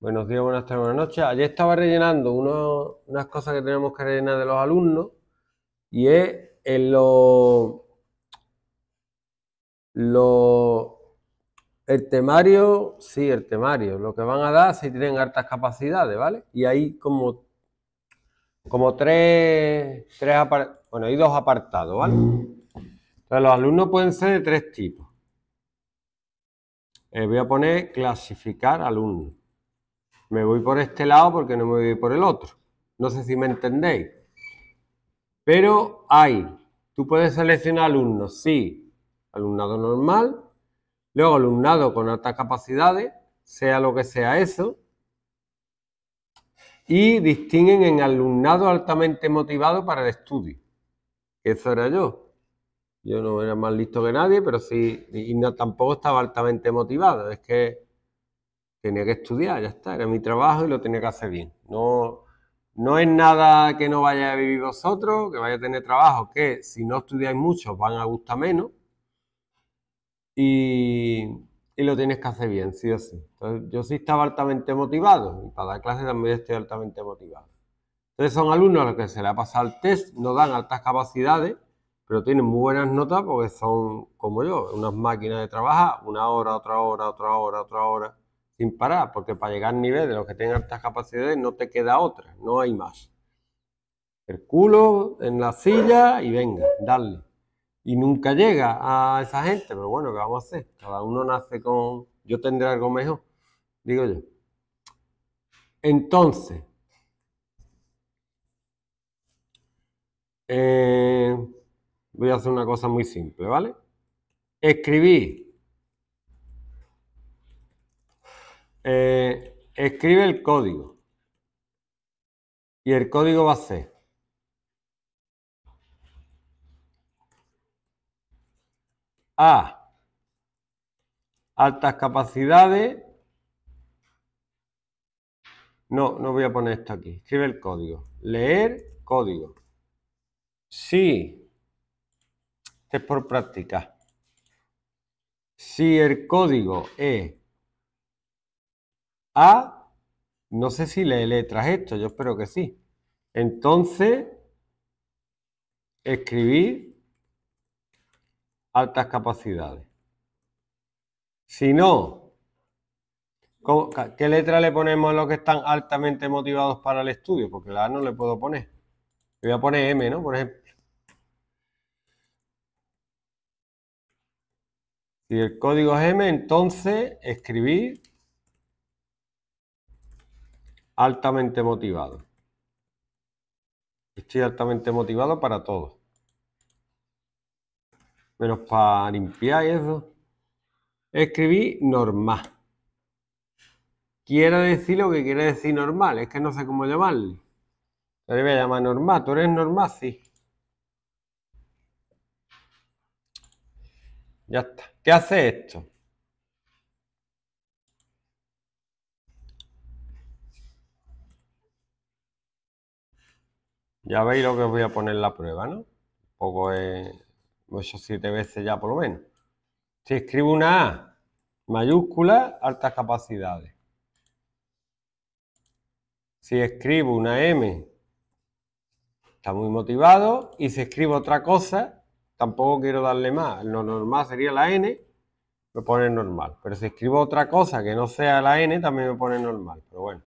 Buenos días, buenas tardes, buenas noches. Ayer estaba rellenando unas cosas que tenemos que rellenar de los alumnos y es en lo, el temario, sí, el temario, lo que van a dar si tienen altas capacidades, ¿vale? Y hay como, como tres, tres bueno, hay dos apartados, ¿vale? Entonces, los alumnos pueden ser de tres tipos. Eh, voy a poner clasificar alumnos me voy por este lado porque no me voy por el otro. No sé si me entendéis. Pero hay, tú puedes seleccionar alumnos, sí, alumnado normal, luego alumnado con altas capacidades, sea lo que sea eso, y distinguen en alumnado altamente motivado para el estudio. Eso era yo. Yo no era más listo que nadie, pero sí, y no, tampoco estaba altamente motivado. Es que tenía que estudiar, ya está, era mi trabajo y lo tenía que hacer bien. No, no es nada que no vaya a vivir vosotros, que vaya a tener trabajo, que si no estudiáis mucho van a gustar menos. Y, lo tienes que hacer bien, sí o sí. yo sí estaba altamente motivado y para dar clase también estoy altamente motivado. Entonces son alumnos a los que se le ha pasado el test, no dan altas capacidades, pero tienen muy buenas notas porque son, como yo, unas máquinas de trabajar, una hora, otra hora, otra hora, otra hora sin parar, porque para llegar al nivel de los que tienen altas capacidades no te queda otra, no hay más. El culo en la silla y venga, dale. Y nunca llega a esa gente, pero bueno, ¿qué vamos a hacer? Cada uno nace con... Yo tendré algo mejor, digo yo. Entonces, eh, voy a hacer una cosa muy simple, ¿vale? Escribí Eh, escribe el código. Y el código va a ser. A. Altas capacidades. No, no voy a poner esto aquí. Escribe el código. Leer código. Sí. es por práctica. Si el código es a, no sé si le letras esto, yo espero que sí. Entonces, escribir altas capacidades. Si no, ¿qué letra le ponemos a los que están altamente motivados para el estudio? Porque la A no le puedo poner. Le voy a poner M, ¿no? Por ejemplo. Si el código es M, entonces escribir altamente motivado. Estoy altamente motivado para todo. Menos para limpiar eso. Escribí normal. Quiero decir lo que quiere decir normal. Es que no sé cómo llamarle. Se le voy a llamar normal. Tú eres normal, sí. Ya está. ¿Qué hace esto? Ya veis lo que os voy a poner la prueba, ¿no? Un poco es... hecho pues siete veces ya por lo menos. Si escribo una A, mayúscula, altas capacidades. Si escribo una M, está muy motivado. Y si escribo otra cosa, tampoco quiero darle más. Lo normal sería la N, me pone normal. Pero si escribo otra cosa que no sea la N, también me pone normal. Pero bueno.